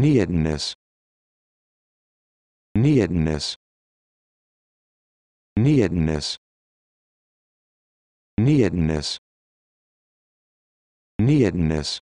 Neatness. Neatness. Neatness. Neatness. Neatness.